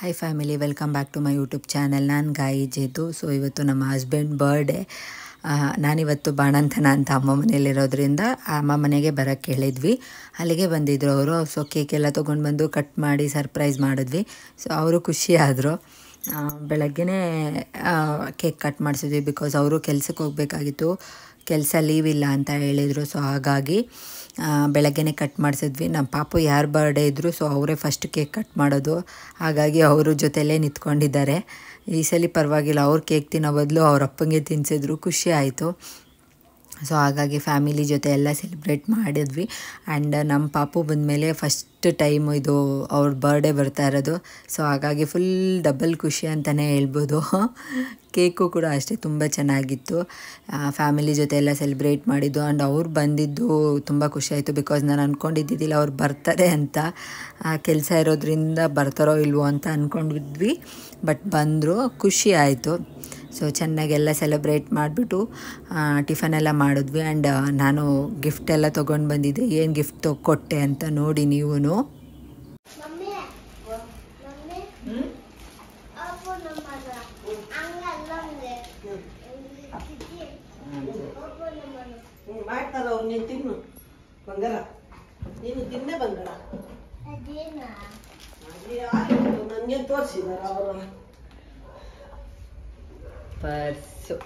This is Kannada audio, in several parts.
high family welcome back to my YouTube channel ನಾನು ಗಾಯಿ ಜೇತು ಸೊ ಇವತ್ತು ನಮ್ಮ ಹಸ್ಬೆಂಡ್ ಬರ್ಡೇ ನಾನಿವತ್ತು ಬಾಣಂತನ ಅಂತ ಅಮ್ಮ ಮನೆಯಲ್ಲಿರೋದ್ರಿಂದ ಅಮ್ಮ ಮನೆಗೆ ಬರೋಕ್ಕೆ ಹೇಳಿದ್ವಿ ಅಲ್ಲಿಗೆ ಬಂದಿದ್ದರು ಅವರು ಸೊ ಕೇಕೆಲ್ಲ ತೊಗೊಂಡು ಬಂದು ಕಟ್ ಮಾಡಿ ಸರ್ಪ್ರೈಸ್ ಮಾಡಿದ್ವಿ ಸೊ ಅವರು ಖುಷಿಯಾದರು ಬೆಳಗ್ಗೆನೇ ಕೇಕ್ ಕಟ್ ಮಾಡಿಸಿದ್ವಿ ಬಿಕಾಸ್ ಅವರು ಕೆಲಸಕ್ಕೆ ಹೋಗಬೇಕಾಗಿತ್ತು ಕೆಲಸ ಲೀವ್ ಇಲ್ಲ ಅಂತ ಹೇಳಿದರು ಸೊ ಹಾಗಾಗಿ ಬೆಳಗ್ಗೆನೆ ಕಟ್ ಮಾಡಿಸಿದ್ವಿ ನಮ್ಮ ಪಾಪು ಯಾರು ಬರ್ಡೇ ಇದ್ದರು ಸೊ ಅವರೇ ಫಸ್ಟ್ ಕೇಕ್ ಕಟ್ ಮಾಡೋದು ಹಾಗಾಗಿ ಅವರು ಜೊತೆಲೇ ನಿಂತ್ಕೊಂಡಿದ್ದಾರೆ ಈ ಸಲ ಪರವಾಗಿಲ್ಲ ಅವ್ರು ಕೇಕ್ ತಿನ್ನೋ ಬದಲು ಅವ್ರ ಅಪ್ಪಂಗೆ ತಿನ್ಸಿದ್ರು ಖುಷಿ ಆಯಿತು ಸೊ ಹಾಗಾಗಿ ಫ್ಯಾಮಿಲಿ ಜೊತೆ ಎಲ್ಲ ಸೆಲೆಬ್ರೇಟ್ ಮಾಡಿದ್ವಿ ಆ್ಯಂಡ್ ನಮ್ಮ ಪಾಪು ಬಂದಮೇಲೆ ಫಸ್ಟ್ ಟೈಮ್ ಇದು ಅವ್ರ ಬರ್ಡೇ ಬರ್ತಾ ಇರೋದು ಸೊ ಹಾಗಾಗಿ ಫುಲ್ ಡಬಲ್ ಖುಷಿ ಅಂತಲೇ ಹೇಳ್ಬೋದು ಕೇಕು ಕೂಡ ಅಷ್ಟೇ ತುಂಬ ಚೆನ್ನಾಗಿತ್ತು ಫ್ಯಾಮಿಲಿ ಜೊತೆ ಎಲ್ಲ ಸೆಲೆಬ್ರೇಟ್ ಮಾಡಿದ್ದು ಆ್ಯಂಡ್ ಅವ್ರು ಬಂದಿದ್ದು ತುಂಬ ಖುಷಿಯಾಯಿತು ಬಿಕಾಸ್ ನಾನು ಅಂದ್ಕೊಂಡಿದ್ದಿಲ್ಲ ಅವ್ರು ಬರ್ತಾರೆ ಅಂತ ಕೆಲಸ ಇರೋದ್ರಿಂದ ಬರ್ತಾರೋ ಇಲ್ವೋ ಅಂತ ಅಂದ್ಕೊಂಡಿದ್ವಿ ಬಟ್ ಬಂದರು ಖುಷಿ ಆಯಿತು ಸೊ ಚೆನ್ನಾಗೆಲ್ಲ ಸೆಲೆಬ್ರೇಟ್ ಮಾಡಿಬಿಟ್ಟು ಟಿಫನ್ ಎಲ್ಲ ಮಾಡಿದ್ವಿ ಆ್ಯಂಡ್ ನಾನು ಗಿಫ್ಟ್ ಎಲ್ಲ ತೊಗೊಂಡು ಬಂದಿದ್ದೆ ಏನು ಗಿಫ್ಟ್ ತೊಗೊಟ್ಟೆ ಅಂತ ನೋಡಿ ನೀವೂ ತೋರಿಸಿದಾರ ಅವರು ಪರ್ಸು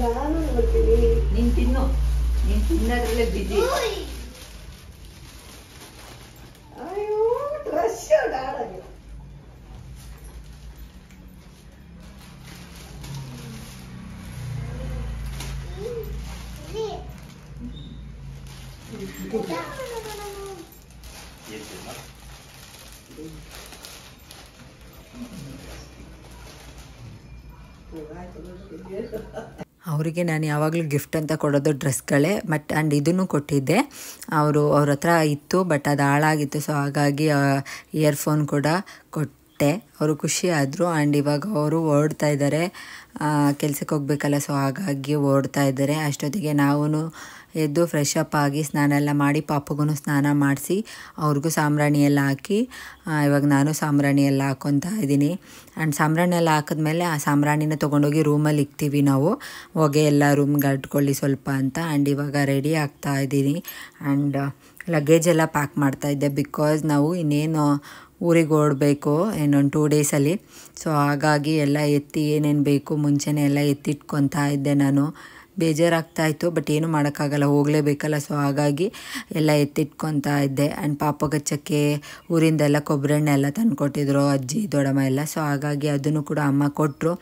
ನಾನು ನಿನ್ ತಿನ್ನು ನೀನ್ ಬಿಜಿ ಅವರಿಗೆ ನಾನು ಯಾವಾಗಲೂ ಗಿಫ್ಟ್ ಅಂತ ಕೊಡೋದು ಡ್ರೆಸ್ಗಳೇ ಬಟ್ ಆ್ಯಂಡ್ ಇದನ್ನು ಕೊಟ್ಟಿದ್ದೆ ಅವರು ಅವ್ರ ಹತ್ರ ಇತ್ತು ಬಟ್ ಅದು ಹಾಳಾಗಿತ್ತು ಸೊ ಹಾಗಾಗಿ ಇಯರ್ಫೋನ್ ಕೂಡ ಕೊಟ್ಟೆ ಅವರು ಖುಷಿ ಆದರು ಆ್ಯಂಡ್ ಇವಾಗ ಅವರು ಓಡ್ತಾ ಇದ್ದಾರೆ ಕೆಲಸಕ್ಕೆ ಹೋಗ್ಬೇಕಲ್ಲ ಸೊ ಹಾಗಾಗಿ ಓಡ್ತಾ ಇದ್ದಾರೆ ಅಷ್ಟೊತ್ತಿಗೆ ನಾವೂ ಎದ್ದು ಫ್ರೆಶ್ ಅಪ್ ಆಗಿ ಸ್ನಾನ ಎಲ್ಲ ಮಾಡಿ ಪಾಪಗೂ ಸ್ನಾನ ಮಾಡಿಸಿ ಅವ್ರಿಗೂ ಸಾಂಬ್ರಾಣಿ ಎಲ್ಲ ಹಾಕಿ ಇವಾಗ ನಾನು ಸಾಂಬ್ರಾಣಿ ಎಲ್ಲ ಹಾಕ್ಕೊತಾ ಇದ್ದೀನಿ ಆ್ಯಂಡ್ ಸಾಂಬ್ರಾಣಿ ಎಲ್ಲ ಹಾಕಿದ್ಮೇಲೆ ಆ ಸಾಂಬ್ರಾಣಿನ ತೊಗೊಂಡೋಗಿ ರೂಮಲ್ಲಿ ಇಕ್ತೀವಿ ನಾವು ಹೊಗೆ ಎಲ್ಲ ರೂಮ್ಗೆ ಅಟ್ಕೊಳ್ಳಿ ಸ್ವಲ್ಪ ಅಂತ ಆ್ಯಂಡ್ ಇವಾಗ ರೆಡಿ ಆಗ್ತಾ ಇದ್ದೀನಿ ಆ್ಯಂಡ್ ಲಗೇಜ್ ಎಲ್ಲ ಪ್ಯಾಕ್ ಮಾಡ್ತಾಯಿದ್ದೆ ಬಿಕಾಸ್ ನಾವು ಇನ್ನೇನು ಊರಿಗೆ ಓಡಬೇಕು ಇನ್ನೊಂದು ಟೂ ಡೇಸಲ್ಲಿ ಸೊ ಹಾಗಾಗಿ ಎಲ್ಲ ಎತ್ತಿ ಏನೇನು ಬೇಕು ಮುಂಚೆನೇ ಎಲ್ಲ ಎತ್ತಿಟ್ಕೊತಾ ಇದ್ದೆ ನಾನು ಬೇಜಾರಾಗ್ತಾಯಿತ್ತು ಬಟ್ ಏನೂ ಮಾಡೋಕ್ಕಾಗಲ್ಲ ಹೋಗಲೇಬೇಕಲ್ಲ ಸೊ ಹಾಗಾಗಿ ಎಲ್ಲ ಎತ್ತಿಟ್ಕೊತಾ ಇದ್ದೆ ಆ್ಯಂಡ್ ಪಾಪಗಚ್ಚಕ್ಕೆ ಊರಿಂದೆಲ್ಲ ಎಣ್ಣೆ ಎಲ್ಲ ತಂದುಕೊಟ್ಟಿದ್ರು ಅಜ್ಜಿ ದೊಡ್ಡಮ್ಮ ಎಲ್ಲ ಸೊ ಹಾಗಾಗಿ ಅದನ್ನು ಕೂಡ ಅಮ್ಮ ಕೊಟ್ಟರು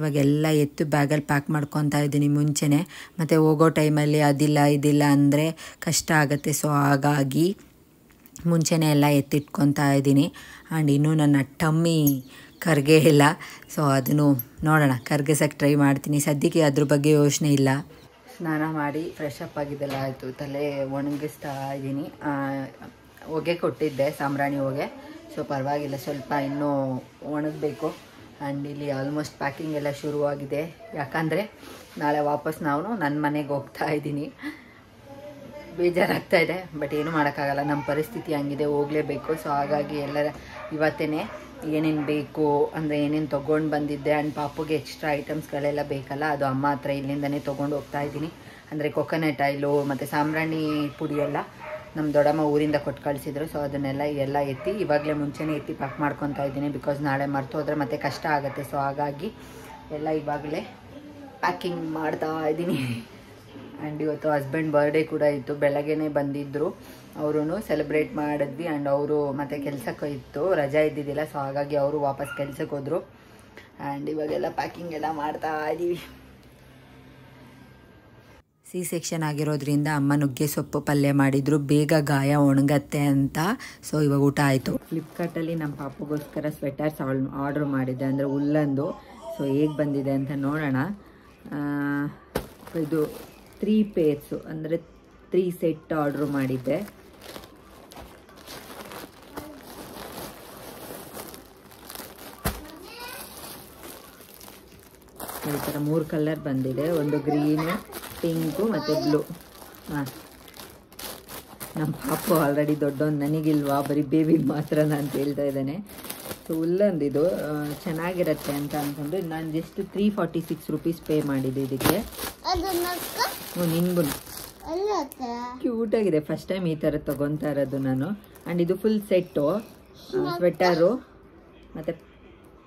ಇವಾಗೆಲ್ಲ ಎತ್ತು ಬ್ಯಾಗಲ್ಲಿ ಪ್ಯಾಕ್ ಮಾಡ್ಕೊತಾ ಇದ್ದೀನಿ ಮುಂಚೆನೇ ಮತ್ತು ಹೋಗೋ ಟೈಮಲ್ಲಿ ಅದಿಲ್ಲ ಇದಿಲ್ಲ ಅಂದರೆ ಕಷ್ಟ ಆಗುತ್ತೆ ಸೊ ಹಾಗಾಗಿ ಮುಂಚೆನೇ ಎಲ್ಲ ಎತ್ತಿಟ್ಕೊತಾ ಇದ್ದೀನಿ ಆ್ಯಂಡ್ ಇನ್ನೂ ನನ್ನ ಟಮ್ಮಿ ಕರ್ಗೆ ಇಲ್ಲ ಸೊ ಅದನ್ನು ನೋಡೋಣ ಕರ್ಗೆಸಕ್ಕೆ ಟ್ರೈ ಮಾಡ್ತೀನಿ ಸದ್ಯಕ್ಕೆ ಅದ್ರ ಬಗ್ಗೆ ಯೋಚನೆ ಇಲ್ಲ ಸ್ನಾನ ಮಾಡಿ ಫ್ರೆಶ್ ಅಪ್ ಆಗಿದ್ದೆಲ್ಲ ಆಯಿತು ತಲೆ ಒಣಗಿಸ್ತಾ ಇದ್ದೀನಿ ಹೊಗೆ ಕೊಟ್ಟಿದ್ದೆ ಸಾಂಬ್ರಾಣಿ ಹೊಗೆ ಸೊ ಪರವಾಗಿಲ್ಲ ಸ್ವಲ್ಪ ಇನ್ನೂ ಒಣಗಬೇಕು ಆ್ಯಂಡ್ ಇಲ್ಲಿ ಆಲ್ಮೋಸ್ಟ್ ಪ್ಯಾಕಿಂಗ್ ಎಲ್ಲ ಶುರುವಾಗಿದೆ ಯಾಕಂದರೆ ನಾಳೆ ವಾಪಸ್ ನಾನು ನನ್ನ ಮನೆಗೆ ಹೋಗ್ತಾ ಇದ್ದೀನಿ ಬೇಜಾರಾಗ್ತಾ ಇದೆ ಬಟ್ ಏನೂ ಮಾಡೋಕ್ಕಾಗಲ್ಲ ನಮ್ಮ ಪರಿಸ್ಥಿತಿ ಹಂಗಿದೆ ಹೋಗಲೇಬೇಕು ಸೊ ಹಾಗಾಗಿ ಎಲ್ಲರ ಇವತ್ತೇ ಏನೇನು ಬೇಕು ಅಂದರೆ ಏನೇನು ತೊಗೊಂಡು ಬಂದಿದ್ದೆ ಆ್ಯಂಡ್ ಪಾಪುಗೆ ಎಕ್ಸ್ಟ್ರಾ ಐಟಮ್ಸ್ಗಳೆಲ್ಲ ಬೇಕಲ್ಲ ಅದು ಅಮ್ಮ ಹತ್ರ ಇಲ್ಲಿಂದನೇ ತೊಗೊಂಡು ಹೋಗ್ತಾ ಇದ್ದೀನಿ ಅಂದರೆ ಕೊಕೊನಟ್ ಆಯಿಲು ಮತ್ತು ಸಾಂಬ್ರಾಣಿ ಪುಡಿ ಎಲ್ಲ ನಮ್ಮ ದೊಡ್ಡಮ್ಮ ಊರಿಂದ ಕೊಟ್ಟು ಕಳಿಸಿದ್ರು ಸೊ ಅದನ್ನೆಲ್ಲ ಎಲ್ಲ ಎತ್ತಿ ಇವಾಗಲೇ ಮುಂಚೆನೇ ಎತ್ತಿ ಪ್ಯಾಕ್ ಮಾಡ್ಕೊತಾ ಇದ್ದೀನಿ ಬಿಕಾಸ್ ನಾಳೆ ಮರೆತು ಮತ್ತೆ ಕಷ್ಟ ಆಗುತ್ತೆ ಸೊ ಹಾಗಾಗಿ ಎಲ್ಲ ಇವಾಗಲೇ ಪ್ಯಾಕಿಂಗ್ ಮಾಡ್ತಾ ಇದ್ದೀನಿ ಆ್ಯಂಡ್ ಇವತ್ತು ಹಸ್ಬೆಂಡ್ ಬರ್ಡೇ ಕೂಡ ಇತ್ತು ಬೆಳಗ್ಗೆನೇ ಬಂದಿದ್ದರು ಅವರು ಸೆಲೆಬ್ರೇಟ್ ಮಾಡಿದ್ವಿ ಆ್ಯಂಡ್ ಅವರು ಮತ್ತೆ ಕೆಲಸಕ್ಕೆ ಇತ್ತು ರಜಾ ಇದ್ದಿದ್ದಿಲ್ಲ ಸೊ ಹಾಗಾಗಿ ಅವರು ವಾಪಸ್ ಕೆಲ್ಸಕ್ಕೆ ಹೋದರು ಆ್ಯಂಡ್ ಇವಾಗೆಲ್ಲ ಪ್ಯಾಕಿಂಗ್ ಎಲ್ಲ ಮಾಡ್ತಾ ಇದ್ದೀವಿ ಸಿ ಸೆಕ್ಷನ್ ಆಗಿರೋದ್ರಿಂದ ಅಮ್ಮ ನುಗ್ಗೆ ಸೊಪ್ಪು ಪಲ್ಯ ಮಾಡಿದ್ರು ಬೇಗ ಗಾಯ ಒಣಗತ್ತೆ ಅಂತ ಸೊ ಇವಾಗ ಊಟ ಆಯಿತು ಫ್ಲಿಪ್ಕಾರ್ಟಲ್ಲಿ ನಮ್ಮ ಪಾಪಗೋಸ್ಕರ ಸ್ವೆಟರ್ಸ್ ಆರ್ಡ್ರ್ ಮಾಡಿದ್ದೆ ಅಂದರೆ ಉಲ್ಲಂದು ಸೊ ಹೇಗೆ ಬಂದಿದೆ ಅಂತ ನೋಡೋಣ ಇದು ತ್ರೀ ಪೇರ್ಸು ಅಂದರೆ ತ್ರೀ ಸೆಟ್ ಆರ್ಡ್ರು ಮಾಡಿದ್ದೆ ಈ ಥರ ಮೂರು ಕಲರ್ ಬಂದಿದೆ ಒಂದು ಗ್ರೀನು ಪಿಂಕು ಮತ್ತು ಬ್ಲೂ ಹಾಂ ನಮ್ಮ ಪಾಪು ಆಲ್ರೆಡಿ ದೊಡ್ಡೊಂದು ನನಗಿಲ್ವಾ ಬರೀ ಬೇಬಿ ಮಾತ್ರ ನಾನು ಹೇಳ್ತಾ ಇದ್ದೇನೆ ಸೊ ಇದು ಚೆನ್ನಾಗಿರುತ್ತೆ ಅಂತ ಅಂದ್ಕೊಂಡು ನಾನು just three forty six rupees pay ಮಾಡಿದ್ದೆ ಇದಕ್ಕೆ ಕ್ಯೂಟ್ ಆಗಿದೆ ಫಸ್ಟ್ ಟೈಮ್ ಈ ತರ ತೊಗೊತಾ ಇರೋದು ನಾನು ಅಂಡ್ ಇದು ಫುಲ್ ಸೆಟ್ಟು ಸ್ವೆಟರು ಮತ್ತೆ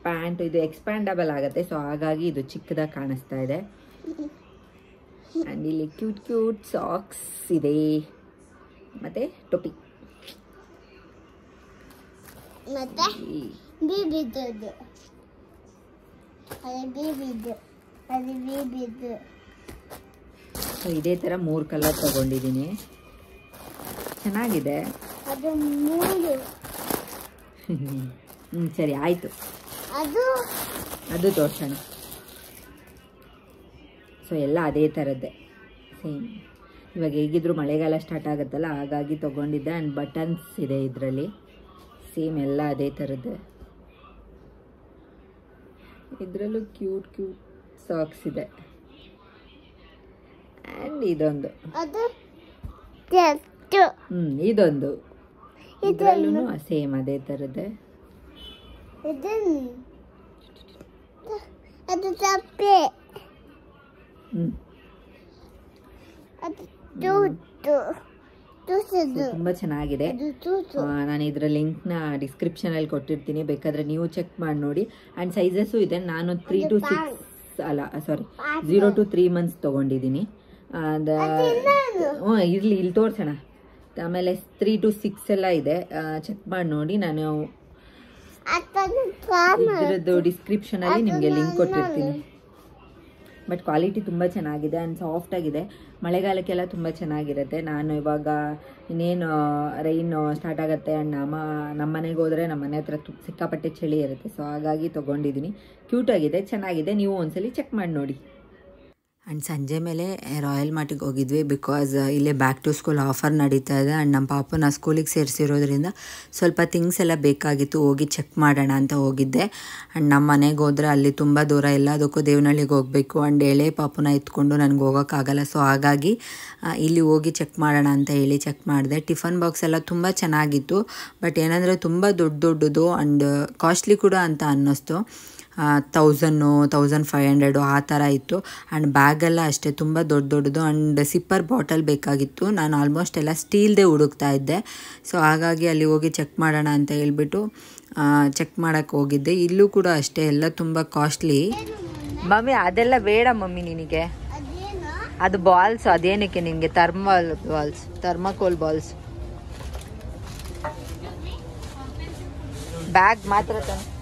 ಪ್ಯಾಂಟ್ ಇದು ಎಕ್ಸ್ಪ್ಯಾಂಡಬಲ್ ಆಗುತ್ತೆ ಸೊ ಹಾಗಾಗಿ ಇದು ಚಿಕ್ಕದಾಗಿ ಕಾಣಿಸ್ತಾ ಇದೆ ಆ್ಯಂಡ್ ಇಲ್ಲಿ ಕ್ಯೂಟ್ ಕ್ಯೂಟ್ ಸಾಕ್ಸ್ ಇದೆ ಮತ್ತೆ ಟೊಪಿ ಮತ್ತೆ ಸೊ ಇದೇ ಥರ ಮೂರು ಕಲರ್ ತಗೊಂಡಿದ್ದೀನಿ ಚೆನ್ನಾಗಿದೆ ಹ್ಞೂ ಸರಿ ಆಯಿತು ಅದು ತೋರ್ಸೋಣ ಸೊ ಎಲ್ಲ ಅದೇ ಥರದ್ದೇ ಸೇಮ್ ಇವಾಗ ಹೇಗಿದ್ರು ಮಳೆಗಾಲ ಸ್ಟಾರ್ಟ್ ಆಗುತ್ತಲ್ಲ ಹಾಗಾಗಿ ತಗೊಂಡಿದ್ದೆ ಆ್ಯಂಡ್ ಬಟನ್ಸ್ ಇದೆ ಇದರಲ್ಲಿ ಸೇಮ್ ಎಲ್ಲ ಅದೇ ಥರದ್ದೆ ಇದರಲ್ಲೂ ಕ್ಯೂಟ್ ಕ್ಯೂಟ್ ಸಾಕ್ಸ್ ಇದೆ ಆ್ಯಂಡ್ ಇದೊಂದು ಹ್ಞೂ ಇದೊಂದು ಇದರಲ್ಲೂ ಸೇಮ್ ಅದೇ ಥರದ್ದೇ ಅದು ತಪ್ಪೆ ತುಂಬ ಚೆನ್ನಾಗಿದೆ ನಾನು ಇದರ ಲಿಂಕ್ನ ಡಿಸ್ಕ್ರಿಪ್ಷನಲ್ಲಿ ಕೊಟ್ಟಿರ್ತೀನಿ ಬೇಕಾದರೆ ನೀವು ಚೆಕ್ ಮಾಡಿ ನೋಡಿ ಆ್ಯಂಡ್ ಸೈಜಸ್ಸು ಇದೆ ನಾನು ತ್ರೀ ಟು ಸಿಕ್ಸ್ ಅಲ್ಲ sorry zero to three months ತೊಗೊಂಡಿದ್ದೀನಿ ಅದ ಹ್ಞೂ ಇರಲಿ ಇಲ್ಲಿ ತೋರ್ಸೋಣ ಆಮೇಲೆ ತ್ರೀ ಟು ಸಿಕ್ಸ್ ಎಲ್ಲ ಇದೆ ಚೆಕ್ ಮಾಡಿ ನೋಡಿ ನಾನು ಇದರದ್ದು ಡಿಸ್ಕ್ರಿಪ್ಷನಲ್ಲಿ ನಿಮಗೆ ಲಿಂಕ್ ಕೊಟ್ಟಿರ್ತೀನಿ ಬಟ್ ಕ್ವಾಲಿಟಿ ತುಂಬ ಚೆನ್ನಾಗಿದೆ ಆ್ಯಂಡ್ ಸಾಫ್ಟ್ ಆಗಿದೆ ಮಳೆಗಾಲಕ್ಕೆಲ್ಲ ತುಂಬ ಚೆನ್ನಾಗಿರುತ್ತೆ ನಾನು ಇವಾಗ ಇನ್ನೇನು ರೈನ್ ಸ್ಟಾರ್ಟ್ ಆಗುತ್ತೆ ಆ್ಯಂಡ್ ನಮ್ಮ ನಮ್ಮ ಮನೆಗೆ ಹೋದರೆ ನಮ್ಮ ಮನೆ ಹತ್ರ ಸಿಕ್ಕಾಪಟ್ಟೆ ಚಳಿ ಇರುತ್ತೆ ಸೊ ಹಾಗಾಗಿ ತೊಗೊಂಡಿದ್ದೀನಿ ಕ್ಯೂಟಾಗಿದೆ ಚೆನ್ನಾಗಿದೆ ನೀವು ಒಂದ್ಸಲಿ ಚೆಕ್ ಮಾಡಿ ನೋಡಿ ಆ್ಯಂಡ್ ಸಂಜೆ ಮೇಲೆ ರಾಯಲ್ ಮಾರ್ಟಿಗೆ ಹೋಗಿದ್ವಿ ಬಿಕಾಸ್ ಇಲ್ಲೇ ಬ್ಯಾಕ್ ಟು ಸ್ಕೂಲ್ ಆಫರ್ ನಡೀತಾ ಇದೆ ಆ್ಯಂಡ್ ನಮ್ಮ ಪಾಪನ ಸ್ಕೂಲಿಗೆ ಸೇರಿಸಿರೋದ್ರಿಂದ ಸ್ವಲ್ಪ ಥಿಂಗ್ಸ್ ಎಲ್ಲ ಬೇಕಾಗಿತ್ತು ಹೋಗಿ ಚೆಕ್ ಮಾಡೋಣ ಅಂತ ಹೋಗಿದ್ದೆ ಆ್ಯಂಡ್ ನಮ್ಮ ಮನೆಗೆ ಹೋದ್ರೆ ಅಲ್ಲಿ ತುಂಬ ದೂರ ಎಲ್ಲದಕ್ಕೂ ದೇವನಹಳ್ಳಿಗೆ ಹೋಗಬೇಕು ಆ್ಯಂಡ್ ಎಳೆ ಪಾಪುನ ಎತ್ಕೊಂಡು ನನಗೆ ಹೋಗೋಕ್ಕಾಗಲ್ಲ ಸೊ ಹಾಗಾಗಿ ಇಲ್ಲಿ ಹೋಗಿ ಚೆಕ್ ಮಾಡೋಣ ಅಂತ ಹೇಳಿ ಚೆಕ್ ಮಾಡಿದೆ ಟಿಫನ್ ಬಾಕ್ಸ್ ಎಲ್ಲ ತುಂಬ ಚೆನ್ನಾಗಿತ್ತು ಬಟ್ ಏನಂದರೆ ತುಂಬ ದೊಡ್ಡ ದೊಡ್ಡದು ಆ್ಯಂಡ್ ಕಾಸ್ಟ್ಲಿ ಕೂಡ ಅಂತ ಅನ್ನಿಸ್ತು ತೌಸನ್ನು ತೌಸಂಡ್ ಫೈವ್ ಹಂಡ್ರೆಡು ಆ ಥರ ಇತ್ತು ಆ್ಯಂಡ್ ಬ್ಯಾಗೆಲ್ಲ ಅಷ್ಟೇ ತುಂಬ ದೊಡ್ಡ ದೊಡ್ಡದು ಆ್ಯಂಡ್ ಸಿಪ್ಪರ್ ಬಾಟಲ್ ಬೇಕಾಗಿತ್ತು ನಾನು ಆಲ್ಮೋಸ್ಟ್ ಎಲ್ಲ ಸ್ಟೀಲ್ದೇ ಹುಡುಕ್ತಾ ಇದ್ದೆ ಸೊ ಹಾಗಾಗಿ ಅಲ್ಲಿ ಹೋಗಿ ಚೆಕ್ ಮಾಡೋಣ ಅಂತ ಹೇಳ್ಬಿಟ್ಟು ಚೆಕ್ ಮಾಡೋಕ್ಕೆ ಹೋಗಿದ್ದೆ ಇಲ್ಲೂ ಕೂಡ ಅಷ್ಟೇ ಎಲ್ಲ ತುಂಬ ಕಾಸ್ಟ್ಲಿ ಮಮ್ಮಿ ಅದೆಲ್ಲ ಬೇಡ ಮಮ್ಮಿ ನಿನಗೆ ಅದು ಬಾಲ್ಸ್ ಅದೇನಕ್ಕೆ ನಿನಗೆ thermal balls thermocol balls bag ಮಾತ್ರ ತಂದು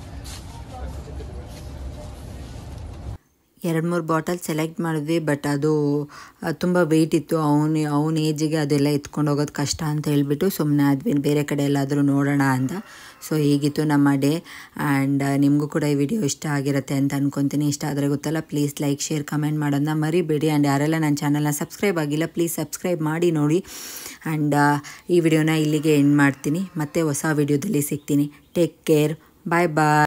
ಎರಡು ಮೂರು ಬಾಟಲ್ ಸೆಲೆಕ್ಟ್ ಮಾಡಿದ್ವಿ ಬಟ್ ಅದು ತುಂಬ ವೆಯ್ಟ್ ಇತ್ತು ಅವನು ಅವನ ಏಜಿಗೆ ಅದೆಲ್ಲ ಎತ್ಕೊಂಡು ಹೋಗೋದು ಕಷ್ಟ ಅಂತ ಹೇಳಿಬಿಟ್ಟು ಸುಮ್ಮನೆ ಆದ್ವಿ ಬೇರೆ ಕಡೆ ಎಲ್ಲಾದರೂ ನೋಡೋಣ ಅಂತ ಸೊ ಹೀಗಿತ್ತು ನಮ್ಮ ಡೇ ಆ್ಯಂಡ್ ನಿಮಗೂ ಕೂಡ ಈ ವಿಡಿಯೋ ಇಷ್ಟ ಆಗಿರುತ್ತೆ ಅಂತ ಅನ್ಕೊತೀನಿ ಇಷ್ಟ ಆದರೆ ಗೊತ್ತಲ್ಲ ಪ್ಲೀಸ್ ಲೈಕ್ ಶೇರ್ ಕಮೆಂಟ್ ಮಾಡೋದನ್ನ ಮರಿಬೇಡಿ ಆ್ಯಂಡ್ ಯಾರೆಲ್ಲ ನನ್ನ ಚಾನಲ್ನ ಸಬ್ಸ್ಕ್ರೈಬ್ ಆಗಿಲ್ಲ ಪ್ಲೀಸ್ ಸಬ್ಸ್ಕ್ರೈಬ್ ಮಾಡಿ ನೋಡಿ ಆ್ಯಂಡ್ ಈ ವಿಡಿಯೋನ ಇಲ್ಲಿಗೆ ಎಂಡ್ ಮಾಡ್ತೀನಿ ಮತ್ತೆ ಹೊಸ ವಿಡಿಯೋದಲ್ಲಿ ಸಿಗ್ತೀನಿ ಟೇಕ್ ಕೇರ್ ಬಾಯ್ ಬಾಯ್